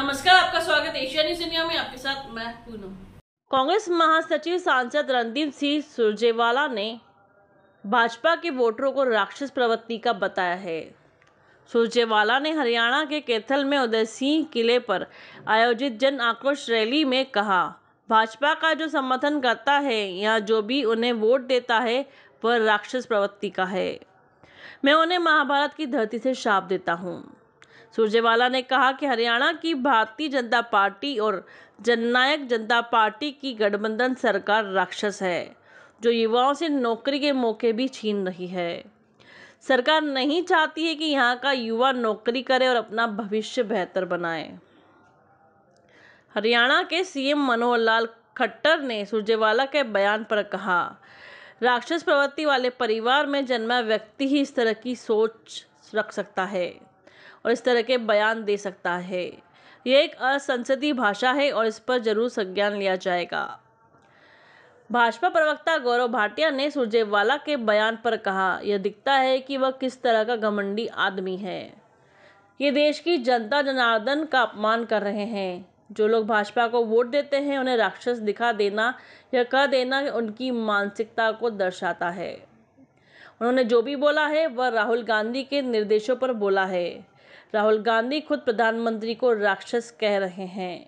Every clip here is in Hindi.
नमस्कार आपका स्वागत एशिया न्यूज इंडिया में आपके साथ मैं पूनम कांग्रेस महासचिव सांसद रणदीप सिंह सुरजेवाला ने भाजपा के वोटरों को राक्षस प्रवृत्ति का बताया है सुरजेवाला ने हरियाणा के कैथल में उदय सिंह किले पर आयोजित जन आक्रोश रैली में कहा भाजपा का जो समर्थन करता है या जो भी उन्हें वोट देता है वह राक्षस प्रवृत्ति का है मैं उन्हें महाभारत की धरती से शाप देता हूँ सुरजेवाला ने कहा कि हरियाणा की भारतीय जनता पार्टी और जननायक जनता पार्टी की गठबंधन सरकार राक्षस है जो युवाओं से नौकरी के मौके भी छीन रही है सरकार नहीं चाहती है कि यहाँ का युवा नौकरी करे और अपना भविष्य बेहतर बनाए हरियाणा के सीएम मनोहर लाल खट्टर ने सुरजेवाला के बयान पर कहा राक्षस प्रवृत्ति वाले परिवार में जन्मा व्यक्ति ही इस तरह की सोच रख सकता है और इस तरह के बयान दे सकता है ये एक असंसदीय भाषा है और इस पर जरूर संज्ञान लिया जाएगा भाजपा प्रवक्ता गौरव भाटिया ने सुरजेवाला के बयान पर कहा यह दिखता है कि वह किस तरह का घमंडी आदमी है ये देश की जनता जनार्दन का अपमान कर रहे हैं जो लोग भाजपा को वोट देते हैं उन्हें राक्षस दिखा देना या कह देना उनकी मानसिकता को दर्शाता है उन्होंने जो भी बोला है वह राहुल गांधी के निर्देशों पर बोला है राहुल गांधी खुद प्रधानमंत्री को राक्षस कह रहे हैं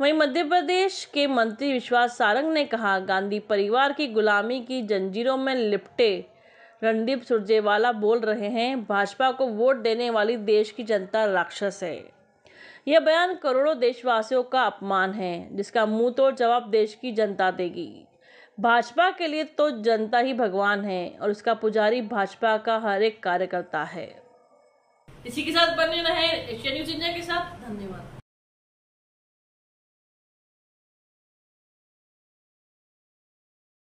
वहीं मध्य प्रदेश के मंत्री विश्वास सारंग ने कहा गांधी परिवार की गुलामी की जंजीरों में लिपटे रणदीप सुरजेवाला बोल रहे हैं भाजपा को वोट देने वाली देश की जनता राक्षस है यह बयान करोड़ों देशवासियों का अपमान है जिसका मुंह तोड़ जवाब देश की जनता देगी भाजपा के लिए तो जनता ही भगवान है और उसका पुजारी भाजपा का हर एक कार्यकर्ता है इसी के साथ बने रहे एशिया न्यूज इंडिया के साथ धन्यवाद